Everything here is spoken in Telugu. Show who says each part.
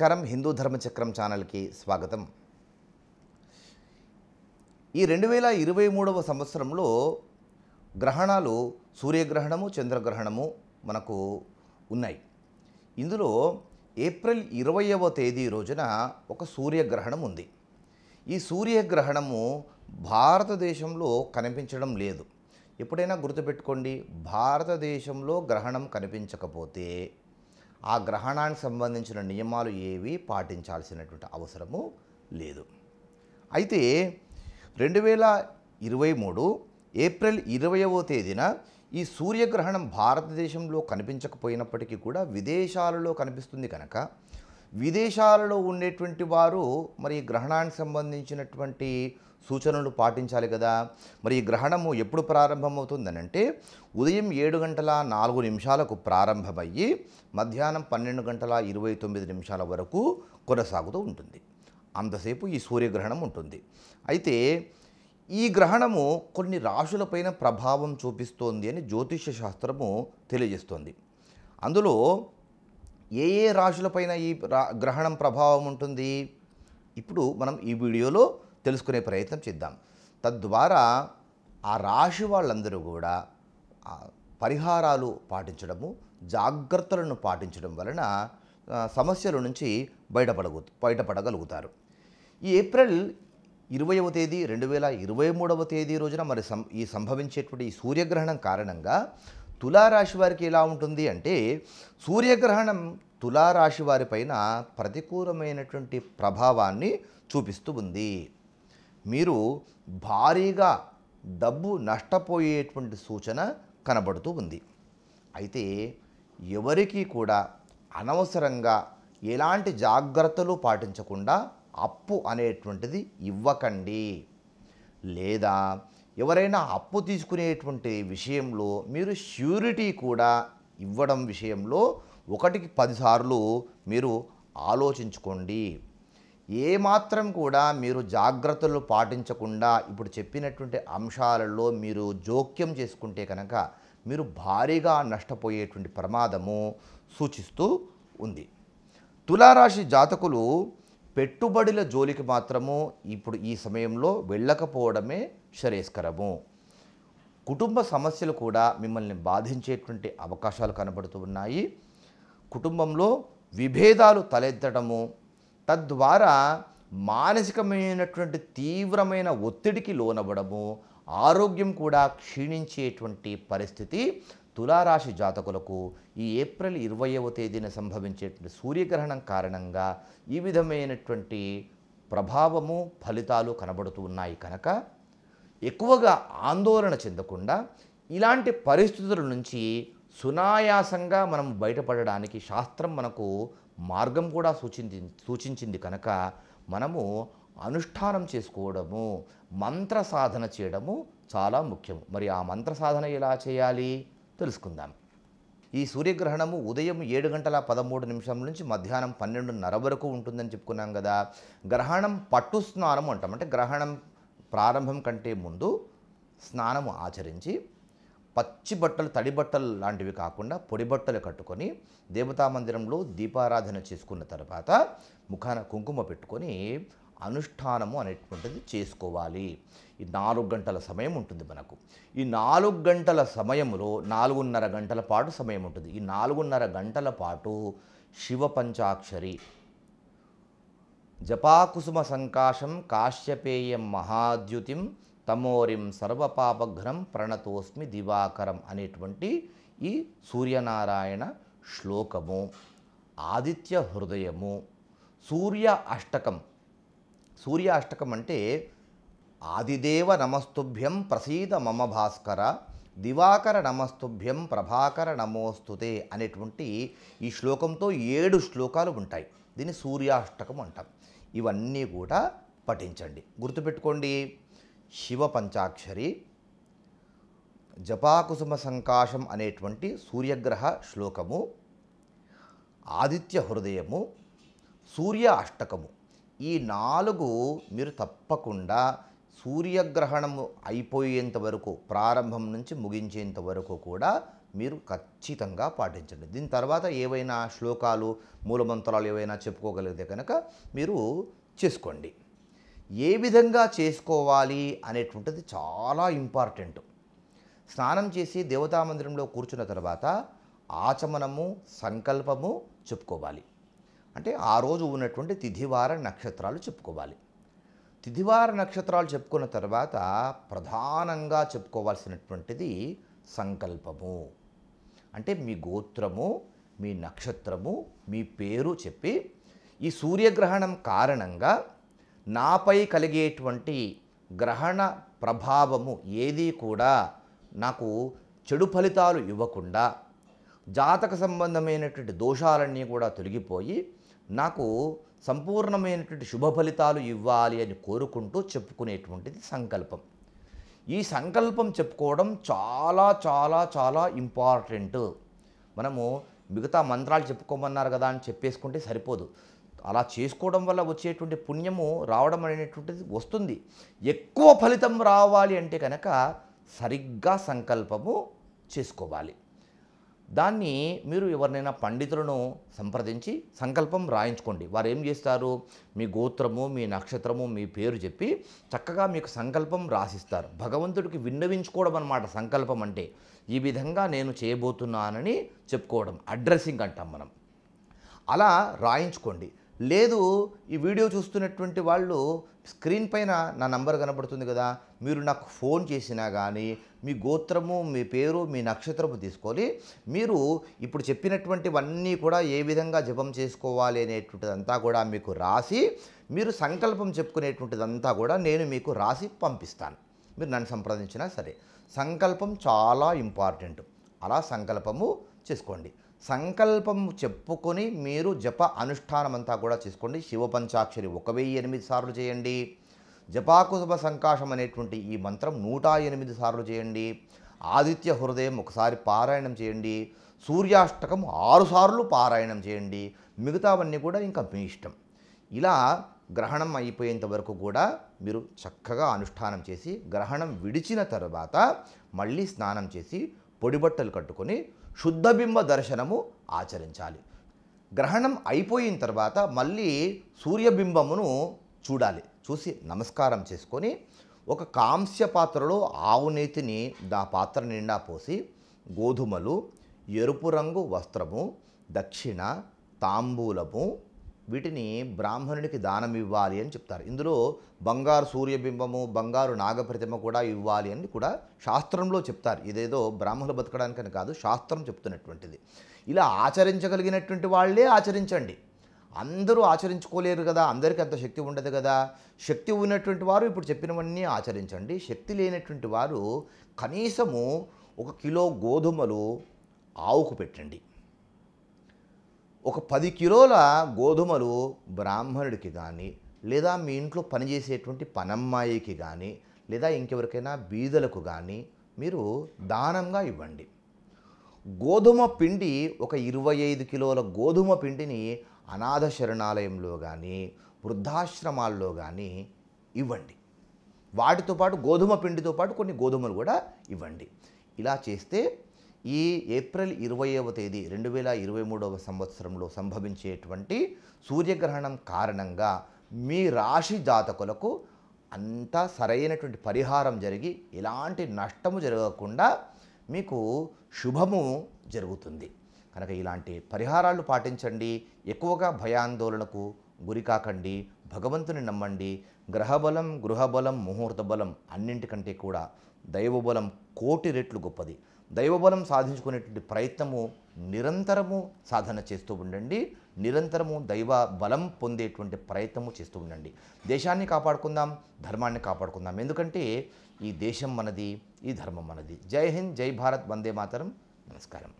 Speaker 1: నమస్కారం హిందూ ధర్మచక్రం ఛానల్కి స్వాగతం ఈ రెండు వేల ఇరవై మూడవ సంవత్సరంలో గ్రహణాలు సూర్యగ్రహణము చంద్రగ్రహణము మనకు ఉన్నాయి ఇందులో ఏప్రిల్ ఇరవైవ తేదీ రోజున ఒక సూర్యగ్రహణం ఉంది ఈ సూర్యగ్రహణము భారతదేశంలో కనిపించడం లేదు ఎప్పుడైనా గుర్తుపెట్టుకోండి భారతదేశంలో గ్రహణం కనిపించకపోతే ఆ గ్రహణానికి సంబంధించిన నియమాలు ఏవి పాటించాల్సినటువంటి అవసరము లేదు అయితే రెండు వేల ఇరవై మూడు ఏప్రిల్ ఇరవయవ తేదీన ఈ సూర్యగ్రహణం భారతదేశంలో కనిపించకపోయినప్పటికీ కూడా విదేశాలలో కనిపిస్తుంది కనుక విదేశాలలో ఉండేటువంటి వారు మరి గ్రహణానికి సంబంధించినటువంటి సూచనలు పాటించాలి కదా మరి ఈ గ్రహణము ఎప్పుడు ప్రారంభమవుతుందని అంటే ఉదయం ఏడు గంటల నాలుగు నిమిషాలకు ప్రారంభమయ్యి మధ్యాహ్నం పన్నెండు గంటల ఇరవై తొమ్మిది నిమిషాల వరకు కొనసాగుతూ ఉంటుంది అంతసేపు ఈ సూర్యగ్రహణం ఉంటుంది అయితే ఈ గ్రహణము కొన్ని రాశులపైన ప్రభావం చూపిస్తోంది అని జ్యోతిష్య శాస్త్రము తెలియజేస్తోంది అందులో ఏ ఏ రాశులపైన ఈ గ్రహణం ప్రభావం ఉంటుంది ఇప్పుడు మనం ఈ వీడియోలో తెలుసుకునే ప్రయత్నం చేద్దాం తద్వారా ఆ రాశి వాళ్ళందరూ కూడా పరిహారాలు పాటించడము జాగ్రత్తలను పాటించడం వలన సమస్యల నుంచి బయటపడగ బయటపడగలుగుతారు ఈ ఏప్రిల్ ఇరవైవ తేదీ రెండు వేల ఇరవై మూడవ తేదీ రోజున మరి సం ఈ సంభవించేటువంటి ఈ సూర్యగ్రహణం కారణంగా తులారాశి వారికి ఎలా ఉంటుంది అంటే సూర్యగ్రహణం తులారాశి వారిపైన ప్రతికూలమైనటువంటి ప్రభావాన్ని చూపిస్తూ ఉంది మీరు భారీగా డబ్బు నష్టపోయేటువంటి సూచన కనబడుతూ ఉంది అయితే ఎవరికీ కూడా అనవసరంగా ఎలాంటి జాగ్రత్తలు పాటించకుండా అప్పు అనేటువంటిది ఇవ్వకండి లేదా ఎవరైనా అప్పు తీసుకునేటువంటి విషయంలో మీరు ష్యూరిటీ కూడా ఇవ్వడం విషయంలో ఒకటికి పదిసార్లు మీరు ఆలోచించుకోండి ఏమాత్రం కూడా మీరు జాగ్రత్తలు పాటించకుండా ఇప్పుడు చెప్పినటువంటి అంశాలలో మీరు జోక్యం చేసుకుంటే కనుక మీరు భారీగా నష్టపోయేటువంటి ప్రమాదము సూచిస్తూ ఉంది తులారాశి జాతకులు పెట్టుబడుల జోలికి మాత్రము ఇప్పుడు ఈ సమయంలో వెళ్ళకపోవడమే శ్రేయస్కరము కుటుంబ సమస్యలు కూడా మిమ్మల్ని బాధించేటువంటి అవకాశాలు కనబడుతూ ఉన్నాయి కుటుంబంలో విభేదాలు తలెత్తడము తద్వారా మానసికమైనటువంటి తీవ్రమైన ఒత్తిడికి లోనవ్వడము ఆరోగ్యం కూడా క్షీణించేటువంటి పరిస్థితి తులారాశి జాతకులకు ఈ ఏప్రిల్ ఇరవైవ తేదీన సంభవించేటువంటి సూర్యగ్రహణం కారణంగా ఈ విధమైనటువంటి ప్రభావము ఫలితాలు కనబడుతూ ఉన్నాయి కనుక ఎక్కువగా ఆందోళన చెందకుండా ఇలాంటి పరిస్థితుల నుంచి సునాయాసంగా మనం బయటపడడానికి శాస్త్రం మనకు మార్గం కూడా సూచించి సూచించింది కనుక మనము అనుష్ఠానం చేసుకోవడము మంత్ర సాధన చేయడము చాలా ముఖ్యం మరి ఆ మంత్ర సాధన ఎలా చేయాలి తెలుసుకుందాం ఈ సూర్యగ్రహణము ఉదయం ఏడు గంటల పదమూడు నిమిషం నుంచి మధ్యాహ్నం పన్నెండున్నర వరకు ఉంటుందని చెప్పుకున్నాం కదా గ్రహణం పట్టు స్నానం అంటాం అంటే గ్రహణం ప్రారంభం కంటే ముందు స్నానము ఆచరించి పచ్చి బట్టలు తడి బట్టలు లాంటివి కాకుండా పొడి బట్టలు కట్టుకొని దేవతా మందిరంలో దీపారాధన చేసుకున్న తర్వాత ముఖాన కుంకుమ పెట్టుకొని అనుష్ఠానము అనేటువంటిది చేసుకోవాలి ఈ నాలుగు గంటల సమయం ఉంటుంది మనకు ఈ నాలుగు గంటల సమయంలో నాలుగున్నర గంటల పాటు సమయం ఉంటుంది ఈ నాలుగున్నర గంటల పాటు శివ పంచాక్షరి జపాకుసుమ సంకాశం కాశ్యపేయం మహాద్యుతిం తమోరిం సర్వపాపఘ్నం ప్రణతోస్మి దివాకరం అనేటువంటి ఈ సూర్యనారాయణ శ్లోకము ఆదిత్య హృదయము సూర్య అష్టకం సూర్యాష్టకం అంటే ఆదిదేవ నమస్తుభ్యం ప్రసీద మమ భాస్కర దివాకర నమస్తుభ్యం ప్రభాకర నమోస్తుతే అనేటువంటి ఈ శ్లోకంతో ఏడు శ్లోకాలు ఉంటాయి దీన్ని సూర్యాష్టకం అంటాం ఇవన్నీ కూడా పఠించండి గుర్తుపెట్టుకోండి శివ పంచాక్షరి జపాకుసుమ సంకాశం అనేటువంటి సూర్యగ్రహ శ్లోకము ఆదిత్య హృదయము సూర్య అష్టకము ఈ నాలుగు మీరు తప్పకుండా సూర్యగ్రహణము అయిపోయేంత వరకు ప్రారంభం నుంచి ముగించేంత వరకు కూడా మీరు ఖచ్చితంగా పాటించండి దీని తర్వాత ఏవైనా శ్లోకాలు మూలమంత్రాలు ఏవైనా చెప్పుకోగలిగితే కనుక మీరు చేసుకోండి ఏ విధంగా చేసుకోవాలి అనేటువంటిది చాలా ఇంపార్టెంట్ స్నానం చేసి దేవతా మందిరంలో కూర్చున్న తర్వాత ఆచమనము సంకల్పము చెప్పుకోవాలి అంటే ఆ రోజు ఉన్నటువంటి తిథివార నక్షత్రాలు చెప్పుకోవాలి తిథివార నక్షత్రాలు చెప్పుకున్న తర్వాత ప్రధానంగా చెప్పుకోవాల్సినటువంటిది సంకల్పము అంటే మీ గోత్రము మీ నక్షత్రము మీ పేరు చెప్పి ఈ సూర్యగ్రహణం కారణంగా నాపై కలిగేటువంటి గ్రహణ ప్రభావము ఏది కూడా నాకు చెడు ఫలితాలు ఇవ్వకుండా జాతక సంబంధమైనటువంటి దోషాలన్నీ కూడా తొలగిపోయి నాకు సంపూర్ణమైనటువంటి శుభ ఫలితాలు ఇవ్వాలి అని కోరుకుంటూ చెప్పుకునేటువంటిది సంకల్పం ఈ సంకల్పం చెప్పుకోవడం చాలా చాలా చాలా ఇంపార్టెంట్ మనము మిగతా మంత్రాలు చెప్పుకోమన్నారు కదా అని చెప్పేసుకుంటే సరిపోదు అలా చేసుకోవడం వల్ల వచ్చేటువంటి పుణ్యము రావడం అనేటువంటిది వస్తుంది ఎక్కువ ఫలితం రావాలి అంటే కనుక సరిగ్గా సంకల్పము చేసుకోవాలి దాన్ని మీరు ఎవరినైనా పండితులను సంప్రదించి సంకల్పం రాయించుకోండి వారు ఏం చేస్తారు మీ గోత్రము మీ నక్షత్రము మీ పేరు చెప్పి చక్కగా మీకు సంకల్పం రాసిస్తారు భగవంతుడికి విన్నవించుకోవడం అనమాట సంకల్పం అంటే ఈ విధంగా నేను చేయబోతున్నానని చెప్పుకోవడం అడ్రస్సింగ్ అంటాం మనం అలా రాయించుకోండి లేదు ఈ వీడియో చూస్తున్నటువంటి వాళ్ళు స్క్రీన్ పైన నా నంబర్ కనబడుతుంది కదా మీరు నాకు ఫోన్ చేసినా కానీ మీ గోత్రము మీ పేరు మీ నక్షత్రము తీసుకొని మీరు ఇప్పుడు చెప్పినటువంటివన్నీ కూడా ఏ విధంగా జపం చేసుకోవాలి అనేటువంటిదంతా కూడా మీకు రాసి మీరు సంకల్పం చెప్పుకునేటువంటిదంతా కూడా నేను మీకు రాసి పంపిస్తాను మీరు నన్ను సంప్రదించినా సరే సంకల్పం చాలా ఇంపార్టెంట్ అలా సంకల్పము చేసుకోండి సంకల్పం చెప్పుకొని మీరు జప అనుష్ఠానమంతా కూడా చేసుకోండి శివ ఒక వెయ్యి ఎనిమిది సార్లు చేయండి జపాకుశుభ సంకాశం అనేటువంటి ఈ మంత్రం నూట ఎనిమిది సార్లు చేయండి ఆదిత్య హృదయం ఒకసారి పారాయణం చేయండి సూర్యాష్టకం ఆరుసార్లు పారాయణం చేయండి మిగతావన్నీ కూడా ఇంకా మీ ఇష్టం ఇలా గ్రహణం అయిపోయేంత వరకు కూడా మీరు చక్కగా అనుష్ఠానం చేసి గ్రహణం విడిచిన తర్వాత మళ్ళీ స్నానం చేసి పొడిబట్టలు కట్టుకొని శుద్ధబింబ దర్శనము ఆచరించాలి గ్రహణం అయిపోయిన తర్వాత మళ్ళీ సూర్యబింబమును చూడాలి చూసి నమస్కారం చేసుకొని ఒక కాంస్య పాత్రలో ఆవు నేతిని దా పాత్ర నిండా పోసి గోధుమలు ఎరుపు రంగు వస్త్రము దక్షిణ తాంబూలము వీటిని బ్రాహ్మణుడికి దానం ఇవ్వాలి అని చెప్తారు ఇందులో బంగారు సూర్యబింబము బంగారు నాగప్రతిమ కూడా ఇవ్వాలి అని కూడా శాస్త్రంలో చెప్తారు ఇదేదో బ్రాహ్మణులు బతకడానికని కాదు శాస్త్రం చెప్తున్నటువంటిది ఇలా ఆచరించగలిగినటువంటి వాళ్ళే ఆచరించండి అందరూ ఆచరించుకోలేరు కదా అందరికీ అంత శక్తి ఉండదు కదా శక్తి ఉన్నటువంటి వారు ఇప్పుడు చెప్పినవన్నీ ఆచరించండి శక్తి లేనటువంటి వారు కనీసము ఒక కిలో గోధుమలు ఆవుకు పెట్టండి ఒక పది కిలోల గోధుమలు బ్రాహ్మణుడికి కానీ లేదా మీ ఇంట్లో పనిచేసేటువంటి పనమ్మాయికి కానీ లేదా ఇంకెవరికైనా బీదలకు కానీ మీరు దానంగా ఇవ్వండి గోధుమ పిండి ఒక ఇరవై ఐదు కిలోల గోధుమ పిండిని అనాథ శరణాలయంలో కానీ వృద్ధాశ్రమాల్లో కానీ ఇవ్వండి వాటితో పాటు గోధుమ పిండితో పాటు కొన్ని గోధుమలు కూడా ఇవ్వండి ఇలా చేస్తే ఈ ఏప్రిల్ ఇరవైవ తేదీ రెండు వేల ఇరవై మూడవ సంవత్సరంలో సంభవించేటువంటి సూర్యగ్రహణం కారణంగా మీ రాశి జాతకులకు అంతా సరైనటువంటి పరిహారం జరిగి ఎలాంటి నష్టము జరగకుండా మీకు శుభము జరుగుతుంది కనుక ఇలాంటి పరిహారాలు పాటించండి ఎక్కువగా భయాందోళనకు గురికాకండి భగవంతుని నమ్మండి గ్రహబలం గృహబలం ముహూర్త బలం అన్నింటికంటే కూడా దైవబలం కోటి రెట్లు గొప్పది దైవబలం సాధించుకునేటువంటి ప్రయత్నము నిరంతరము సాధన చేస్తూ ఉండండి నిరంతరము దైవ బలం పొందేటువంటి ప్రయత్నము చేస్తూ ఉండండి దేశాన్ని కాపాడుకుందాం ధర్మాన్ని కాపాడుకుందాం ఎందుకంటే ఈ దేశం మనది ఈ ధర్మం మనది జై హింద్ జై భారత్ వందే మాతరం నమస్కారం